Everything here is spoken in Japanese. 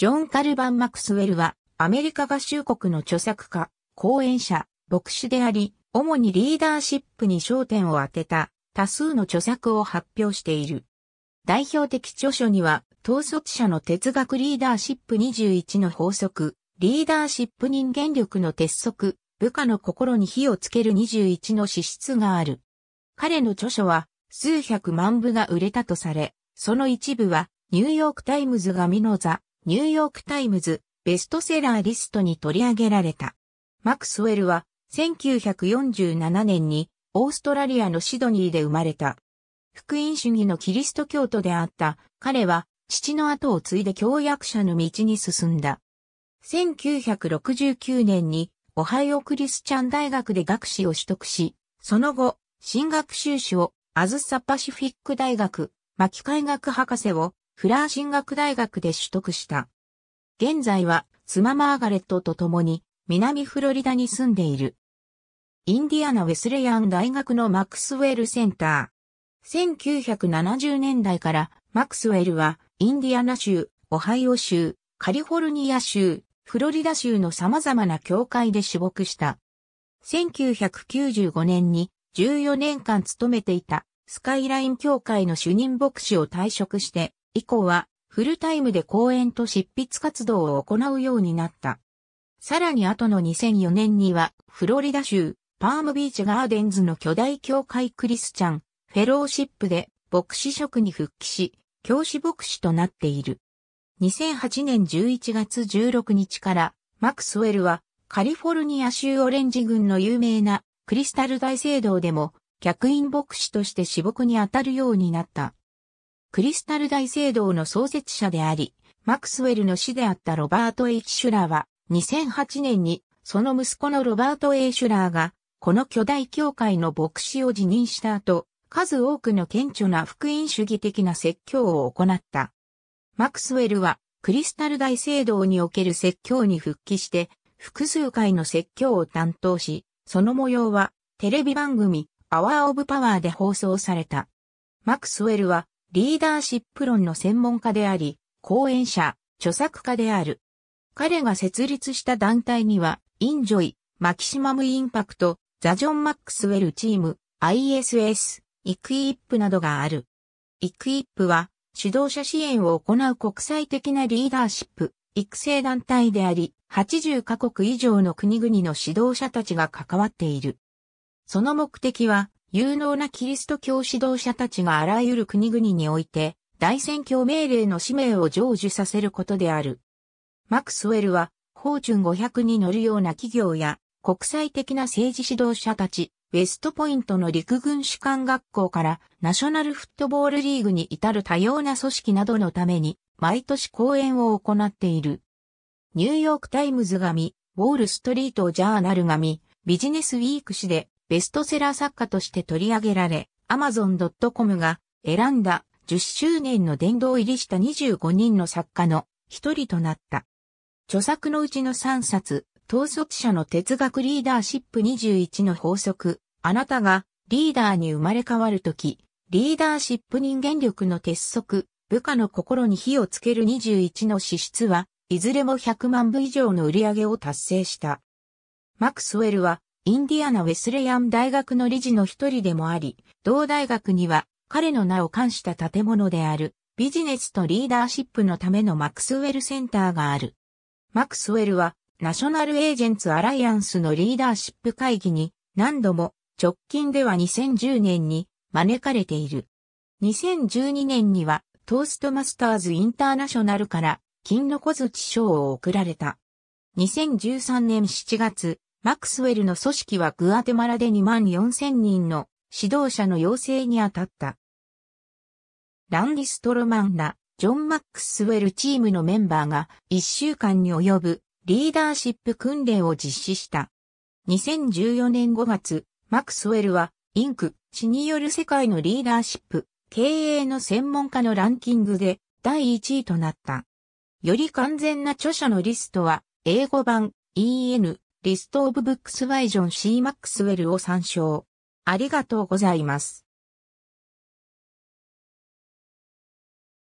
ジョン・カルバン・マクスウェルは、アメリカ合衆国の著作家、講演者、牧師であり、主にリーダーシップに焦点を当てた多数の著作を発表している。代表的著書には、統率者の哲学リーダーシップ21の法則、リーダーシップ人間力の鉄則、部下の心に火をつける21の資質がある。彼の著書は、数百万部が売れたとされ、その一部は、ニューヨークタイムズが見の座。ニューヨークタイムズベストセラーリストに取り上げられた。マクスウェルは1947年にオーストラリアのシドニーで生まれた。福音主義のキリスト教徒であった彼は父の後を継いで教役者の道に進んだ。1969年にオハイオクリスチャン大学で学士を取得し、その後、進学修士をアズサパシフィック大学、巻海学博士をフラー進学大学で取得した。現在は妻マーガレットと共に南フロリダに住んでいる。インディアナ・ウェスレヤアン大学のマックスウェルセンター。1970年代からマックスウェルはインディアナ州、オハイオ州、カリフォルニア州、フロリダ州の様々な教会で主牧した。1995年に14年間勤めていたスカイライン教会の主任牧師を退職して以降はフルタイムで講演と執筆活動を行うようになった。さらに後の2004年にはフロリダ州パームビーチガーデンズの巨大教会クリスチャンフェローシップで牧師職に復帰し、教師牧師となっている。2008年11月16日からマクスウェルはカリフォルニア州オレンジ郡の有名なクリスタル大聖堂でも客員牧師として死牧に当たるようになった。クリスタル大聖堂の創設者であり、マクスウェルの師であったロバート・エキシュラーは、2008年に、その息子のロバート・エイシュラーが、この巨大教会の牧師を辞任した後、数多くの顕著な福音主義的な説教を行った。マクスウェルは、クリスタル大聖堂における説教に復帰して、複数回の説教を担当し、その模様は、テレビ番組、アワー・オブ・パワーで放送された。マクスウェルは、リーダーシップ論の専門家であり、講演者、著作家である。彼が設立した団体には、インジョイ、マキシマムインパクト、ザジョン・マックスウェルチーム、ISS、イクイップなどがある。イクイップは、指導者支援を行う国際的なリーダーシップ、育成団体であり、80カ国以上の国々の指導者たちが関わっている。その目的は、有能なキリスト教指導者たちがあらゆる国々において、大宣教命令の使命を成就させることである。マクスウェルは、法順ーチュン500に乗るような企業や、国際的な政治指導者たち、ウェストポイントの陸軍士官学校からナショナルフットボールリーグに至る多様な組織などのために、毎年講演を行っている。ニューヨークタイムズ紙、ウォールストリートジャーナル紙、ビジネスウィーク誌でベストセラー作家として取り上げられ、Amazon.com が選んだ10周年の殿堂入りした25人の作家の一人となった。著作のうちの3冊、統率者の哲学リーダーシップ21の法則、あなたがリーダーに生まれ変わるとき、リーダーシップ人間力の鉄則、部下の心に火をつける21の資質は、いずれも100万部以上の売り上げを達成した。マクスウェルは、インディアナ・ウェスレアン大学の理事の一人でもあり、同大学には彼の名を冠した建物であるビジネスとリーダーシップのためのマクスウェルセンターがある。マクスウェルはナショナルエージェンツ・アライアンスのリーダーシップ会議に何度も直近では2010年に招かれている。2012年にはトーストマスターズ・インターナショナルから金の小槌賞を贈られた。2013年7月、マクスウェルの組織はグアテマラで2万4千人の指導者の養成に当たった。ランディストロマンら、ジョン・マックスウェルチームのメンバーが1週間に及ぶリーダーシップ訓練を実施した。2014年5月、マクスウェルは、インク、死による世界のリーダーシップ、経営の専門家のランキングで第1位となった。より完全な著者のリストは、英語版 EN リストオブブックスバイジョン C マックスウェルを参照。ありがとうございます。